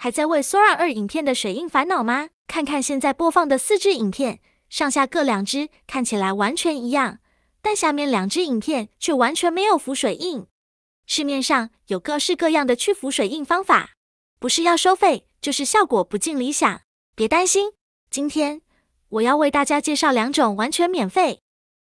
还在为 Sora 二影片的水印烦恼吗？看看现在播放的四支影片，上下各两支，看起来完全一样，但下面两支影片却完全没有浮水印。市面上有各式各样的去浮水印方法，不是要收费，就是效果不尽理想。别担心，今天我要为大家介绍两种完全免费，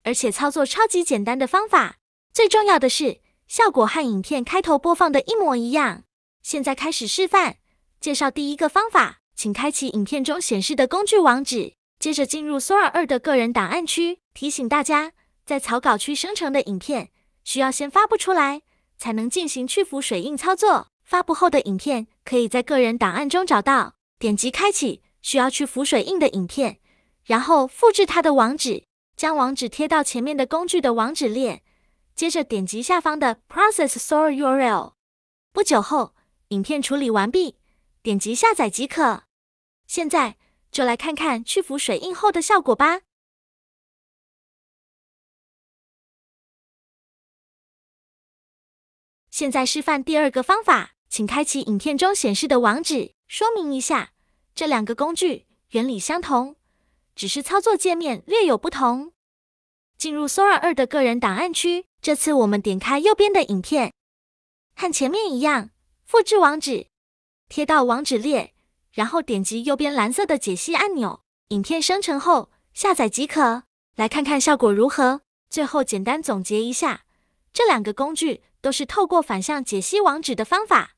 而且操作超级简单的方法。最重要的是，效果和影片开头播放的一模一样。现在开始示范。介绍第一个方法，请开启影片中显示的工具网址，接着进入 Sora 二的个人档案区。提醒大家，在草稿区生成的影片，需要先发布出来，才能进行去浮水印操作。发布后的影片可以在个人档案中找到，点击开启需要去浮水印的影片，然后复制它的网址，将网址贴到前面的工具的网址列，接着点击下方的 Process Sora URL。不久后，影片处理完毕。点击下载即可。现在就来看看去浮水印后的效果吧。现在示范第二个方法，请开启影片中显示的网址。说明一下，这两个工具原理相同，只是操作界面略有不同。进入 Sora 二的个人档案区，这次我们点开右边的影片，和前面一样，复制网址。贴到网址列，然后点击右边蓝色的解析按钮，影片生成后下载即可。来看看效果如何。最后简单总结一下，这两个工具都是透过反向解析网址的方法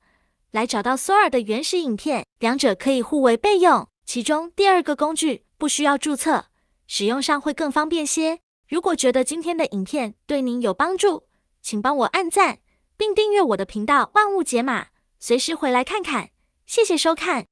来找到 a 尔的原始影片，两者可以互为备用。其中第二个工具不需要注册，使用上会更方便些。如果觉得今天的影片对您有帮助，请帮我按赞并订阅我的频道万物解码，随时回来看看。谢谢收看。